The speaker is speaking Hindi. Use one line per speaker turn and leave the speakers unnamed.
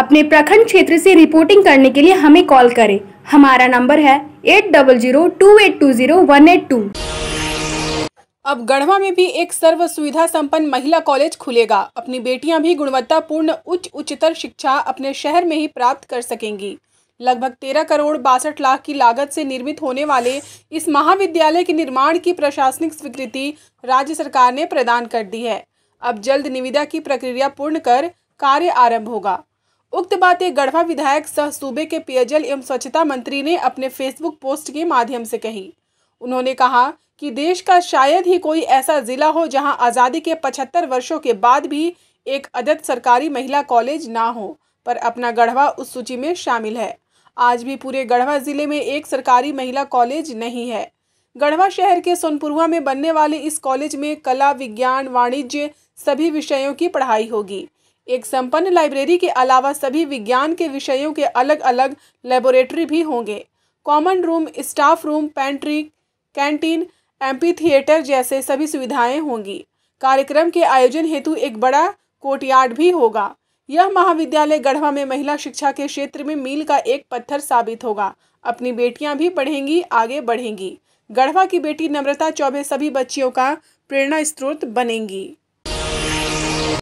अपने प्रखंड क्षेत्र से रिपोर्टिंग करने के लिए हमें कॉल करें हमारा नंबर है eight double zero two eight two zero one eight two
अब गढ़वा में भी एक सर्व सुविधा संपन्न महिला कॉलेज खुलेगा अपनी बेटियां भी गुणवत्तापूर्ण उच्च उच्चतर शिक्षा अपने शहर में ही प्राप्त कर सकेंगी लगभग तेरह करोड़ बासठ लाख की लागत से निर्मित होने वाले इस महाविद्यालय के निर्माण की प्रशासनिक स्वीकृति राज्य सरकार ने प्रदान कर दी है अब जल्द निविदा की प्रक्रिया पूर्ण कर कार्य आरंभ होगा उक्त बातें गढ़वा विधायक सह सूबे के पेयजल एवं स्वच्छता मंत्री ने अपने फेसबुक पोस्ट के माध्यम से कही उन्होंने कहा कि देश का शायद ही कोई ऐसा जिला हो जहां आज़ादी के 75 वर्षों के बाद भी एक अदत सरकारी महिला कॉलेज ना हो पर अपना गढ़वा उस सूची में शामिल है आज भी पूरे गढ़वा ज़िले में एक सरकारी महिला कॉलेज नहीं है गढ़वा शहर के सोनपुरवा में बनने वाले इस कॉलेज में कला विज्ञान वाणिज्य सभी विषयों की पढ़ाई होगी एक संपन्न लाइब्रेरी के अलावा सभी विज्ञान के विषयों के अलग अलग लेबोरेटरी भी होंगे common room staff room pantry canteen amphitheatre जैसे सभी सुविधाएं होंगी कार्यक्रम के आयोजन हेतु एक बड़ा कोर्टयार्ड भी होगा यह महाविद्यालय गढ़वा में महिला शिक्षा के क्षेत्र में मील का एक पत्थर साबित होगा अपनी बेटियां भी पढ़ेंगी आगे बढ़ेंगी गढ़वा की बेटी नम्रता चौबे सभी बच्चियों का प्रेरणा स्रोत बनेंगी